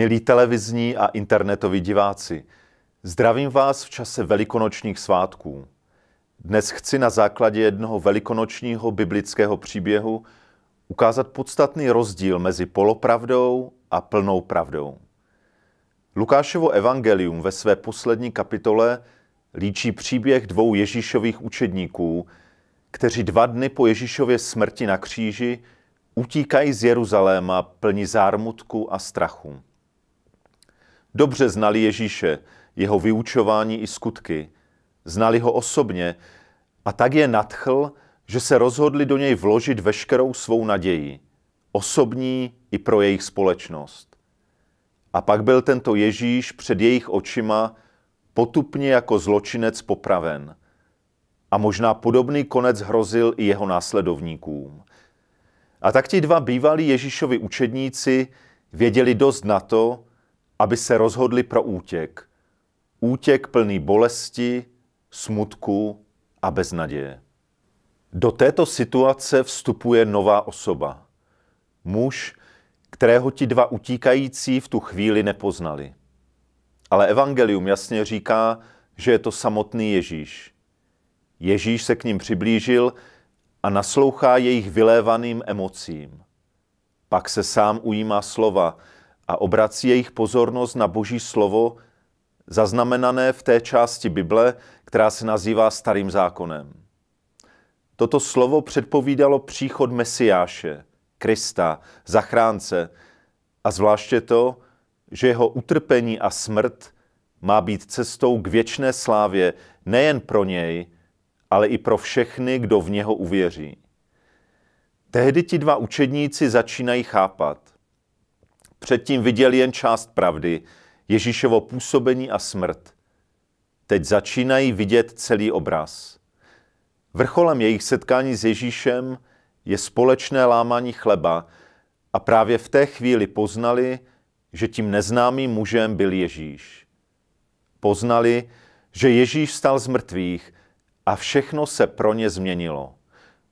milí televizní a internetoví diváci. Zdravím vás v čase velikonočních svátků. Dnes chci na základě jednoho velikonočního biblického příběhu ukázat podstatný rozdíl mezi polopravdou a plnou pravdou. Lukášovo evangelium ve své poslední kapitole líčí příběh dvou Ježíšových učedníků, kteří dva dny po Ježíšově smrti na kříži utíkají z Jeruzaléma plní zármutku a strachu. Dobře znali Ježíše, jeho vyučování i skutky. Znali ho osobně a tak je nadchl, že se rozhodli do něj vložit veškerou svou naději, osobní i pro jejich společnost. A pak byl tento Ježíš před jejich očima potupně jako zločinec popraven. A možná podobný konec hrozil i jeho následovníkům. A tak ti dva bývalí Ježíšovi učedníci věděli dost na to, aby se rozhodli pro útěk. Útěk plný bolesti, smutku a beznaděje. Do této situace vstupuje nová osoba. Muž, kterého ti dva utíkající v tu chvíli nepoznali. Ale evangelium jasně říká, že je to samotný Ježíš. Ježíš se k ním přiblížil a naslouchá jejich vylévaným emocím. Pak se sám ujímá slova – a obrací jejich pozornost na Boží slovo, zaznamenané v té části Bible, která se nazývá Starým zákonem. Toto slovo předpovídalo příchod Mesiáše, Krista, zachránce a zvláště to, že jeho utrpení a smrt má být cestou k věčné slávě nejen pro něj, ale i pro všechny, kdo v něho uvěří. Tehdy ti dva učedníci začínají chápat – Předtím viděl jen část pravdy, Ježíšovo působení a smrt. Teď začínají vidět celý obraz. Vrcholem jejich setkání s Ježíšem je společné lámání chleba a právě v té chvíli poznali, že tím neznámým mužem byl Ježíš. Poznali, že Ježíš stal z mrtvých a všechno se pro ně změnilo.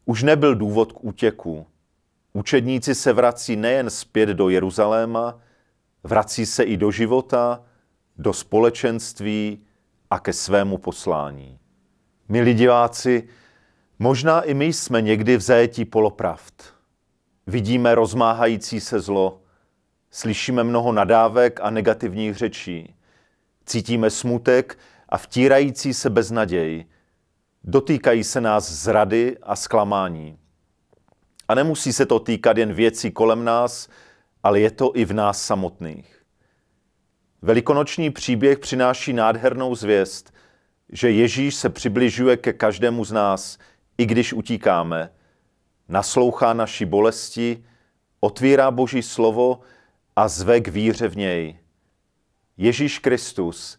Už nebyl důvod k útěku, Učedníci se vrací nejen zpět do Jeruzaléma, vrací se i do života, do společenství a ke svému poslání. Milí diváci, možná i my jsme někdy v zajetí polopravd. Vidíme rozmáhající se zlo, slyšíme mnoho nadávek a negativních řečí, cítíme smutek a vtírající se beznaděj, dotýkají se nás zrady a zklamání. A nemusí se to týkat jen věcí kolem nás, ale je to i v nás samotných. Velikonoční příběh přináší nádhernou zvěst, že Ježíš se přibližuje ke každému z nás, i když utíkáme. Naslouchá naší bolesti, otvírá Boží slovo a zve k víře v něj. Ježíš Kristus,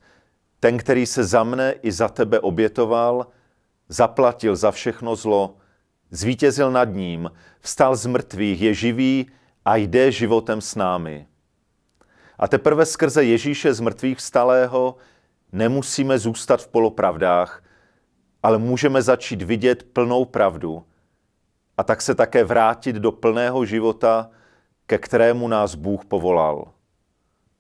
ten, který se za mne i za tebe obětoval, zaplatil za všechno zlo, zvítězil nad ním, vstal z mrtvých, je živý a jde životem s námi. A teprve skrze Ježíše z mrtvých vstalého nemusíme zůstat v polopravdách, ale můžeme začít vidět plnou pravdu a tak se také vrátit do plného života, ke kterému nás Bůh povolal.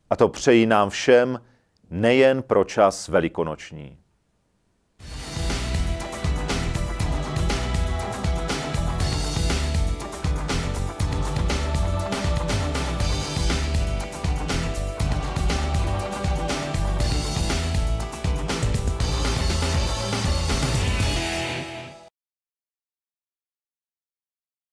A to přeji nám všem nejen pro čas velikonoční.